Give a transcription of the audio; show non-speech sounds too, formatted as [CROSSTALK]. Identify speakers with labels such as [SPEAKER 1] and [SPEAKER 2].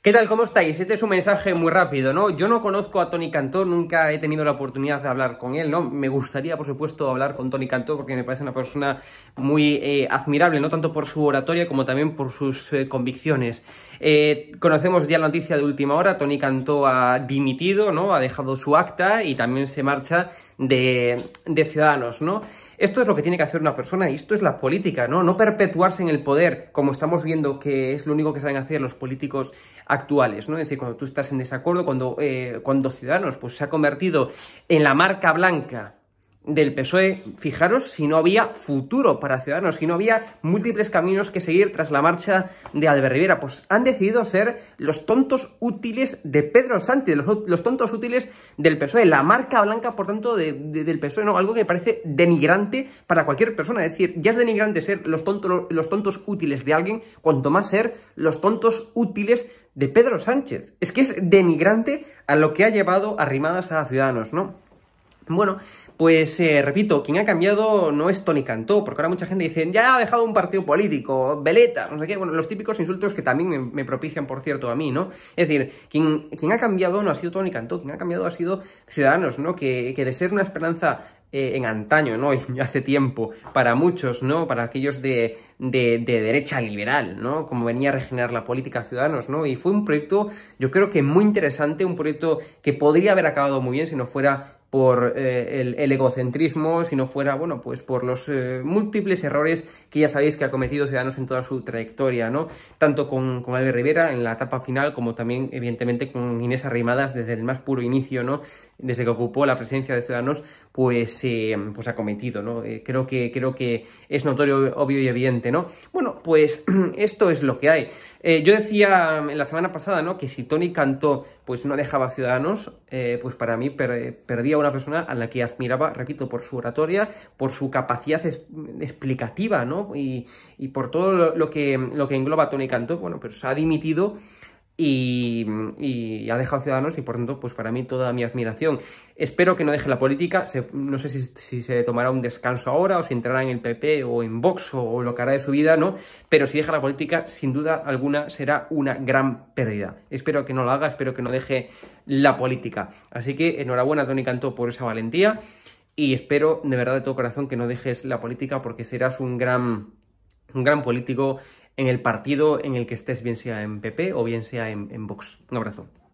[SPEAKER 1] ¿Qué tal? ¿Cómo estáis? Este es un mensaje muy rápido, ¿no? Yo no conozco a Tony Cantó, nunca he tenido la oportunidad de hablar con él, ¿no? Me gustaría, por supuesto, hablar con Tony Cantó porque me parece una persona muy eh, admirable, no tanto por su oratoria como también por sus eh, convicciones. Eh, conocemos ya la noticia de última hora, Tony Cantó ha dimitido, ¿no? Ha dejado su acta y también se marcha de, Ciudadanos, ¿no? Esto es lo que tiene que hacer una persona y esto es la política, ¿no? No perpetuarse en el poder, como estamos viendo que es lo único que saben hacer los políticos actuales, ¿no? Es decir, cuando tú estás en desacuerdo, cuando, eh, Ciudadanos pues, se ha convertido en la marca blanca del PSOE, fijaros si no había futuro para Ciudadanos, si no había múltiples caminos que seguir tras la marcha de Albert Rivera, pues han decidido ser los tontos útiles de Pedro Sánchez, los, tontos útiles del PSOE, la marca blanca, por tanto, del PSOE, ¿no? algo que me parece denigrante para cualquier persona, es decir, ya es denigrante ser los, tontos, los tontos útiles de alguien, cuanto más ser los tontos útiles de Pedro Sánchez. Es que es denigrante a lo que ha llevado arrimadas a Ciudadanos, ¿no? Bueno, pues eh, repito, quien ha cambiado no es Tony Cantó, porque ahora mucha gente dice, ya ha dejado un partido político, veleta, no sé qué, bueno, los típicos insultos que también me, propician, por cierto, a mí, ¿no? Es decir, quien, ha cambiado no ha sido Tony Cantó, quien ha cambiado ha sido Ciudadanos, ¿no? Que, de ser una esperanza eh, en antaño, ¿no? Y hace tiempo, para muchos, ¿no? Para aquellos de, de, derecha liberal, ¿no? Como venía a regenerar la política Ciudadanos, ¿no? Y fue un proyecto, yo creo que muy interesante, un proyecto que podría haber acabado muy bien si no fuera por eh, el, egocentrismo, si no fuera, bueno, pues por los eh, múltiples errores que ya sabéis que ha cometido Ciudadanos en toda su trayectoria, ¿no? Tanto con, con Albert Rivera en la etapa final, como también, evidentemente, con Inés Arrimadas desde el más puro inicio, ¿no? Desde que ocupó la presencia de Ciudadanos, pues, eh, pues ha cometido, ¿no? creo, que, creo que es notorio, obvio y evidente, ¿no? Bueno, pues [CLEARS THROAT] esto es lo que hay. yo decía en mm, la semana pasada, ¿no? Que si Tony Cantó, pues no dejaba a Ciudadanos, pues para mí perdía una persona a la que admiraba, repito, por su oratoria, por su capacidad explicativa, ¿no? Y, y por todo lo, que, lo que engloba Tony Cantó, bueno, pero pues se ha dimitido y, ha dejado Ciudadanos y por tanto, pues para mí toda mi admiración. Espero que no deje la política, no sé si, se tomará un descanso ahora o si entrará en el PP o en Vox o, lo que hará de su vida, ¿no? Pero si deja la política, sin duda alguna será una gran pérdida. Espero que no lo haga, espero que no deje la política. Así que enhorabuena Tony Cantó por esa valentía y espero de verdad de todo corazón que no dejes la política porque serás un gran, un gran político en el partido en el que estés, bien sea en PP o bien sea en, Vox. Un abrazo.